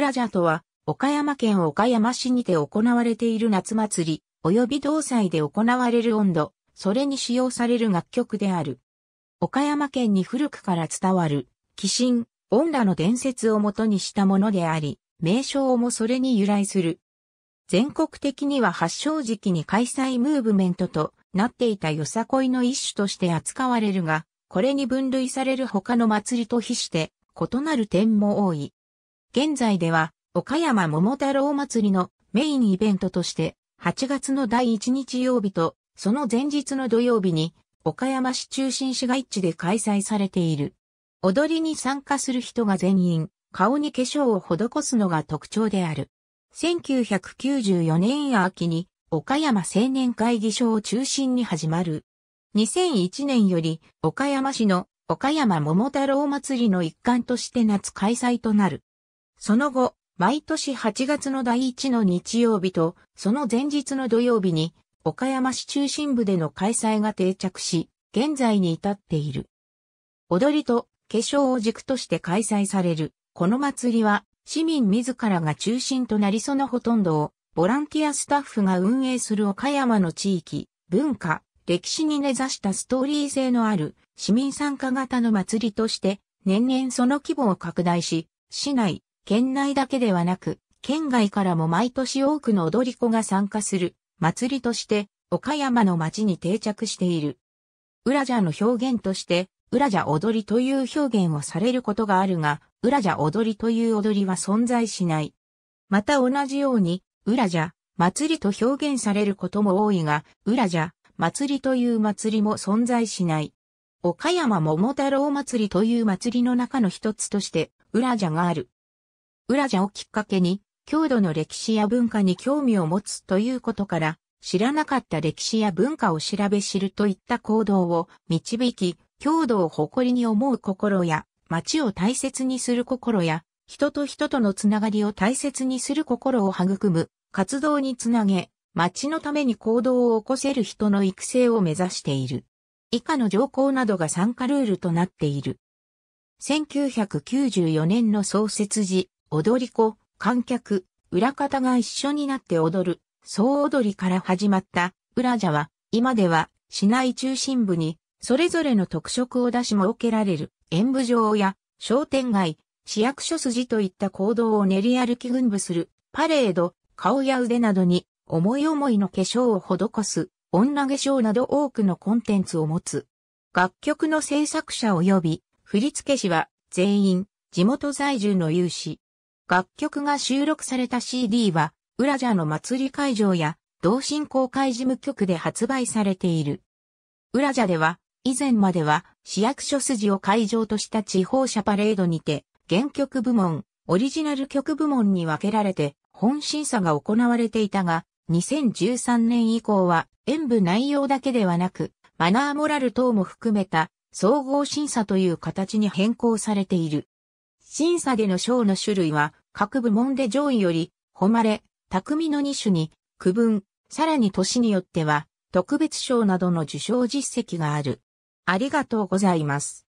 ラジャとは、岡山県岡山市にて行われている夏祭り、及び同祭で行われる温度、それに使用される楽曲である。岡山県に古くから伝わる、鬼神、音羅の伝説をもとにしたものであり、名称もそれに由来する。全国的には発祥時期に開催ムーブメントとなっていたよさこいの一種として扱われるが、これに分類される他の祭りと比して異なる点も多い。現在では、岡山桃太郎祭りのメインイベントとして、8月の第1日曜日と、その前日の土曜日に、岡山市中心市街地で開催されている。踊りに参加する人が全員、顔に化粧を施すのが特徴である。1994年秋に、岡山青年会議所を中心に始まる。2001年より、岡山市の岡山桃太郎祭りの一環として夏開催となる。その後、毎年8月の第1の日曜日と、その前日の土曜日に、岡山市中心部での開催が定着し、現在に至っている。踊りと化粧を軸として開催される、この祭りは、市民自らが中心となりそのほとんどを、ボランティアスタッフが運営する岡山の地域、文化、歴史に根ざしたストーリー性のある市民参加型の祭りとして、年々その規模を拡大し、市内、県内だけではなく、県外からも毎年多くの踊り子が参加する祭りとして岡山の町に定着している。裏じゃの表現として、裏じゃ踊りという表現をされることがあるが、裏じゃ踊りという踊りは存在しない。また同じように、裏じゃ、祭りと表現されることも多いが、裏じゃ、祭りという祭りも存在しない。岡山桃太郎祭りという祭りの中の一つとして、裏じゃがある。ウラジャをきっかけに、郷土の歴史や文化に興味を持つということから、知らなかった歴史や文化を調べ知るといった行動を導き、郷土を誇りに思う心や、街を大切にする心や、人と人とのつながりを大切にする心を育む活動につなげ、町のために行動を起こせる人の育成を目指している。以下の条項などが参加ルールとなっている。1994年の創設時、踊り子、観客、裏方が一緒になって踊る、総踊りから始まった、裏じゃは、今では、市内中心部に、それぞれの特色を出し設けられる、演舞場や、商店街、市役所筋といった行動を練り歩き群舞する、パレード、顔や腕などに、思い思いの化粧を施す、女化粧など多くのコンテンツを持つ。楽曲の制作者及び、振付師は、全員、地元在住の有志。楽曲が収録された CD は、ウラジャの祭り会場や、同振公開事務局で発売されている。ウラジャでは、以前までは、市役所筋を会場とした地方社パレードにて、原曲部門、オリジナル曲部門に分けられて、本審査が行われていたが、2013年以降は、演舞内容だけではなく、マナーモラル等も含めた、総合審査という形に変更されている。審査での賞の種類は、各部門で上位より、誉れ、匠の2種に、区分、さらに年によっては、特別賞などの受賞実績がある。ありがとうございます。